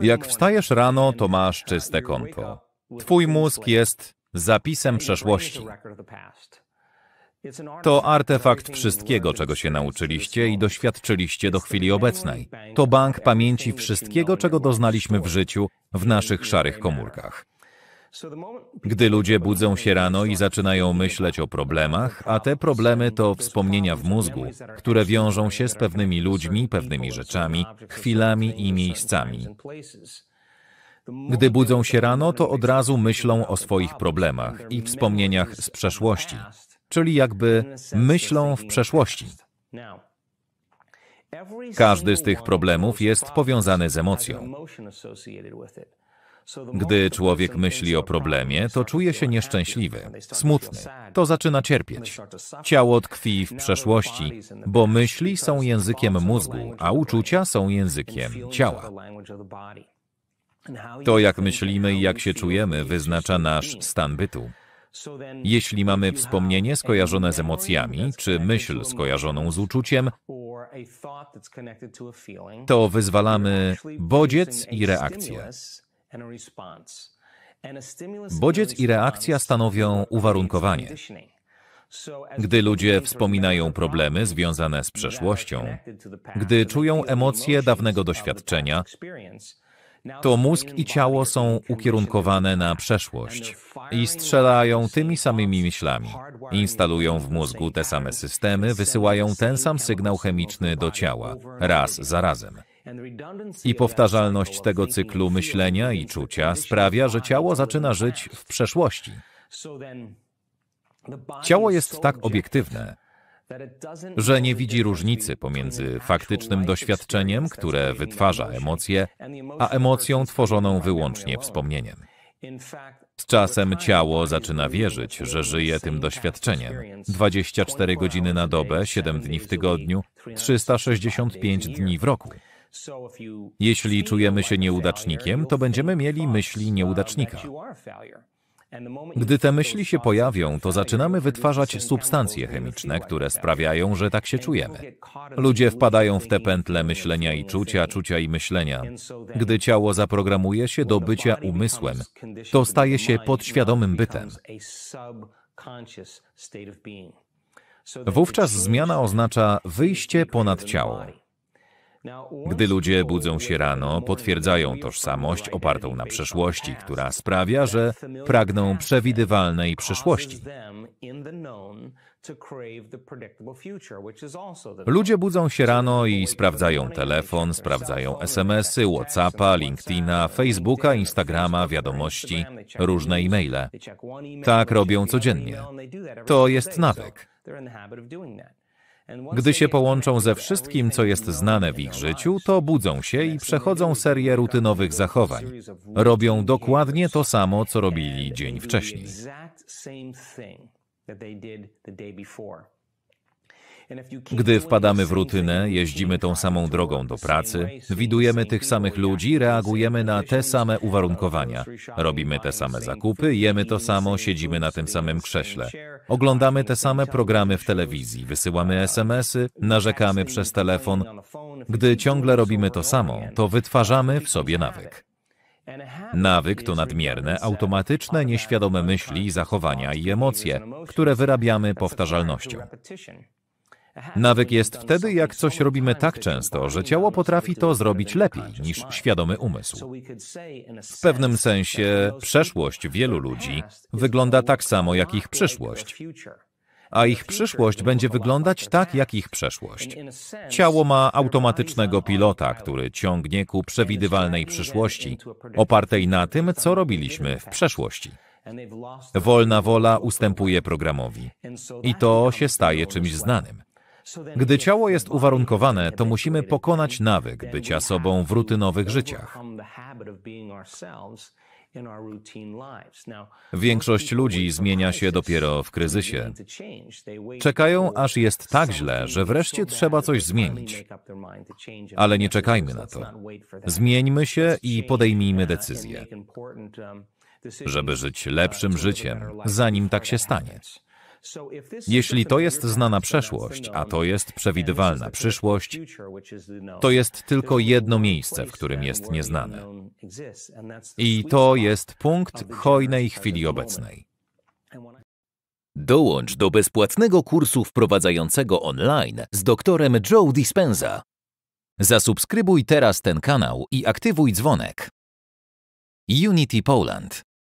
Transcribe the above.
Jak wstajesz rano, to masz czyste konto. Twój mózg jest zapisem przeszłości. To artefakt wszystkiego, czego się nauczyliście i doświadczyliście do chwili obecnej. To bank pamięci wszystkiego, czego doznaliśmy w życiu, w naszych szarych komórkach. Gdy ludzie budzą się rano i zaczynają myśleć o problemach, a te problemy to wspomnienia w mózgu, które wiążą się z pewnymi ludźmi, pewnymi rzeczami, chwilami i miejscami. Gdy budzą się rano, to od razu myślą o swoich problemach i wspomnieniach z przeszłości, czyli jakby myślą w przeszłości. Każdy z tych problemów jest powiązany z emocją. Gdy człowiek myśli o problemie, to czuje się nieszczęśliwy, smutny. To zaczyna cierpieć. Ciało tkwi w przeszłości, bo myśli są językiem mózgu, a uczucia są językiem ciała. To, jak myślimy i jak się czujemy, wyznacza nasz stan bytu. Jeśli mamy wspomnienie skojarzone z emocjami, czy myśl skojarzoną z uczuciem, to wyzwalamy bodziec i reakcję. Bodziec i reakcja stanowią uwarunkowanie. Gdy ludzie wspominają problemy związane z przeszłością, gdy czują emocje dawnego doświadczenia, to mózg i ciało są ukierunkowane na przeszłość i strzelają tymi samymi myślami. Instalują w mózgu te same systemy, wysyłają ten sam sygnał chemiczny do ciała, raz za razem. I powtarzalność tego cyklu myślenia i czucia sprawia, że ciało zaczyna żyć w przeszłości. Ciało jest tak obiektywne, że nie widzi różnicy pomiędzy faktycznym doświadczeniem, które wytwarza emocje, a emocją tworzoną wyłącznie wspomnieniem. Z czasem ciało zaczyna wierzyć, że żyje tym doświadczeniem. 24 godziny na dobę, 7 dni w tygodniu, 365 dni w roku. Jeśli czujemy się nieudacznikiem, to będziemy mieli myśli nieudacznika. Gdy te myśli się pojawią, to zaczynamy wytwarzać substancje chemiczne, które sprawiają, że tak się czujemy. Ludzie wpadają w te pętle myślenia i czucia, czucia i myślenia. Gdy ciało zaprogramuje się do bycia umysłem, to staje się podświadomym bytem. Wówczas zmiana oznacza wyjście ponad ciało. Gdy ludzie budzą się rano, potwierdzają tożsamość opartą na przeszłości, która sprawia, że pragną przewidywalnej przyszłości. Ludzie budzą się rano i sprawdzają telefon, sprawdzają SMS-y, WhatsAppa, LinkedIna, Facebooka, Instagrama, wiadomości, różne e-maile. Tak robią codziennie. To jest nawyk. Gdy się połączą ze wszystkim, co jest znane w ich życiu, to budzą się i przechodzą serię rutynowych zachowań. Robią dokładnie to samo, co robili dzień wcześniej. Gdy wpadamy w rutynę, jeździmy tą samą drogą do pracy, widujemy tych samych ludzi, reagujemy na te same uwarunkowania. Robimy te same zakupy, jemy to samo, siedzimy na tym samym krześle. Oglądamy te same programy w telewizji, wysyłamy SMS-y, narzekamy przez telefon. Gdy ciągle robimy to samo, to wytwarzamy w sobie nawyk. Nawyk to nadmierne, automatyczne, nieświadome myśli, zachowania i emocje, które wyrabiamy powtarzalnością. Nawyk jest wtedy, jak coś robimy tak często, że ciało potrafi to zrobić lepiej niż świadomy umysł. W pewnym sensie przeszłość wielu ludzi wygląda tak samo jak ich przyszłość a ich przyszłość będzie wyglądać tak jak ich przeszłość. Ciało ma automatycznego pilota, który ciągnie ku przewidywalnej przyszłości, opartej na tym, co robiliśmy w przeszłości. Wolna wola ustępuje programowi i to się staje czymś znanym. Gdy ciało jest uwarunkowane, to musimy pokonać nawyk bycia sobą w rutynowych życiach. Większość ludzi zmienia się dopiero w kryzysie. Czekają, aż jest tak źle, że wreszcie trzeba coś zmienić. Ale nie czekajmy na to. Zmieńmy się i podejmijmy decyzję, żeby żyć lepszym życiem, zanim tak się stanie. Jeśli to jest znana przeszłość, a to jest przewidywalna przyszłość, to jest tylko jedno miejsce, w którym jest nieznane. I to jest punkt hojnej chwili obecnej. Dołącz do bezpłatnego kursu wprowadzającego online z doktorem Joe Dispenza. Zasubskrybuj teraz ten kanał i aktywuj dzwonek. Unity Poland